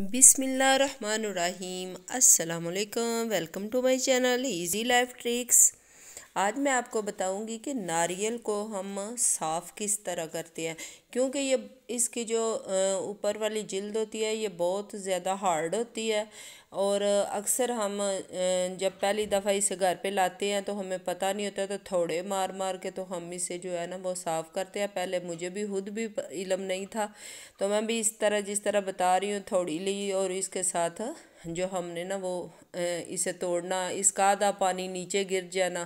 बिसमीम् अल्लाम welcome to my channel easy life tricks आज मैं आपको बताऊंगी कि नारियल को हम साफ़ किस तरह करते हैं क्योंकि ये इसकी जो ऊपर वाली जिल्द होती है ये बहुत ज़्यादा हार्ड होती है और अक्सर हम जब पहली दफ़ा इसे घर पे लाते हैं तो हमें पता नहीं होता तो थोड़े मार मार के तो हम इसे जो है ना वो साफ़ करते हैं पहले मुझे भी खुद भी इलम नहीं था तो मैं भी इस तरह जिस तरह बता रही हूँ थोड़ी ली और इसके साथ जो हमने ना वो इसे तोड़ना इसका आधा पानी नीचे गिर जाना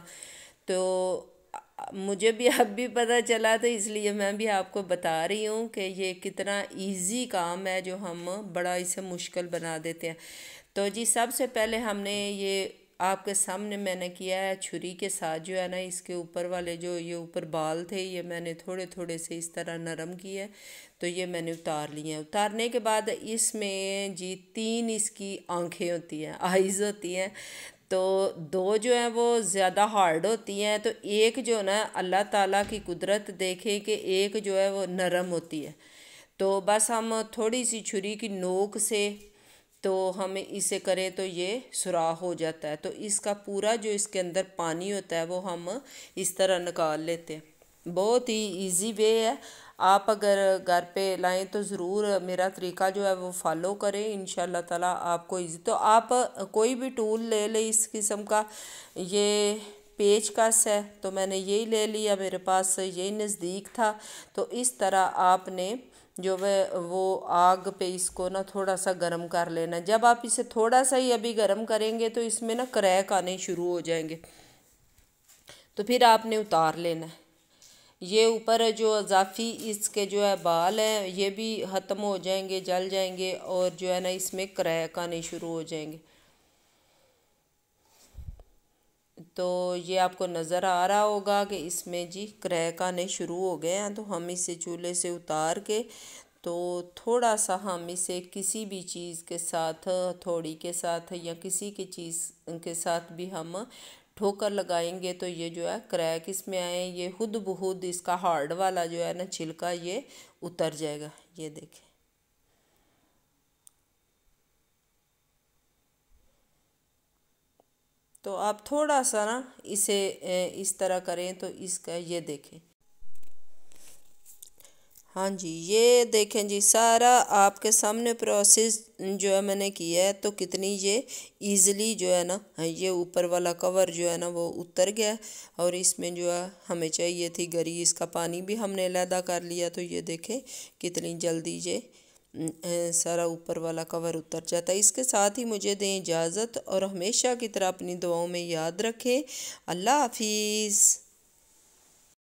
तो मुझे भी अब भी पता चला तो इसलिए मैं भी आपको बता रही हूँ कि ये कितना इजी काम है जो हम बड़ा इसे मुश्किल बना देते हैं तो जी सबसे पहले हमने ये आपके सामने मैंने किया है छुरी के साथ जो है ना इसके ऊपर वाले जो ये ऊपर बाल थे ये मैंने थोड़े थोड़े से इस तरह नरम किए तो ये मैंने उतार लिए हैं उतारने के बाद इसमें जी तीन इसकी आंखें होती हैं आइज़ होती हैं तो दो जो हैं वो ज़्यादा हार्ड होती हैं तो एक जो ना अल्लाह ताला की कुदरत देखे कि एक जो है वो नरम होती है तो बस हम थोड़ी सी छुरी की नोक से तो हम इसे करें तो ये सुराख हो जाता है तो इसका पूरा जो इसके अंदर पानी होता है वो हम इस तरह निकाल लेते हैं बहुत ही इजी वे है आप अगर घर पे लाएं तो ज़रूर मेरा तरीका जो है वो फॉलो करें इन ताला आपको इजी तो आप कोई भी टूल ले ले इस किस्म का ये पेचकस है तो मैंने यही ले लिया मेरे पास यही नज़दीक था तो इस तरह आपने जो वह वो आग पे इसको ना थोड़ा सा गर्म कर लेना जब आप इसे थोड़ा सा ही अभी गर्म करेंगे तो इसमें ना क्रैक आने शुरू हो जाएंगे तो फिर आपने उतार लेना ये ऊपर जो अजाफी इसके जो है बाल हैं ये भी ख़त्म हो जाएंगे जल जाएंगे और जो है ना इसमें क्रैक आने शुरू हो जाएंगे तो ये आपको नज़र आ रहा होगा कि इसमें जी क्रैक आने शुरू हो गए हैं तो हम इसे चूल्हे से उतार के तो थोड़ा सा हम इसे किसी भी चीज़ के साथ थोड़ी के साथ या किसी की चीज़ के साथ भी हम ठोकर लगाएंगे तो ये जो है क्रैक इसमें आए ये खुद बहुद इसका हार्ड वाला जो है ना छिलका ये उतर जाएगा ये देखें तो आप थोड़ा सा ना इसे इस तरह करें तो इसका ये देखें हाँ जी ये देखें जी सारा आपके सामने प्रोसेस जो है मैंने किया है तो कितनी ये इजीली जो है ना ये ऊपर वाला कवर जो है ना वो उतर गया और इसमें जो है हमें चाहिए थी गरी इसका पानी भी हमने लैदा कर लिया तो ये देखें कितनी जल्दी ये सारा ऊपर वाला कवर उतर जाता है इसके साथ ही मुझे दें इजाज़त और हमेशा की तरह अपनी दुआओं में याद रखें अल्लाह हाफिज़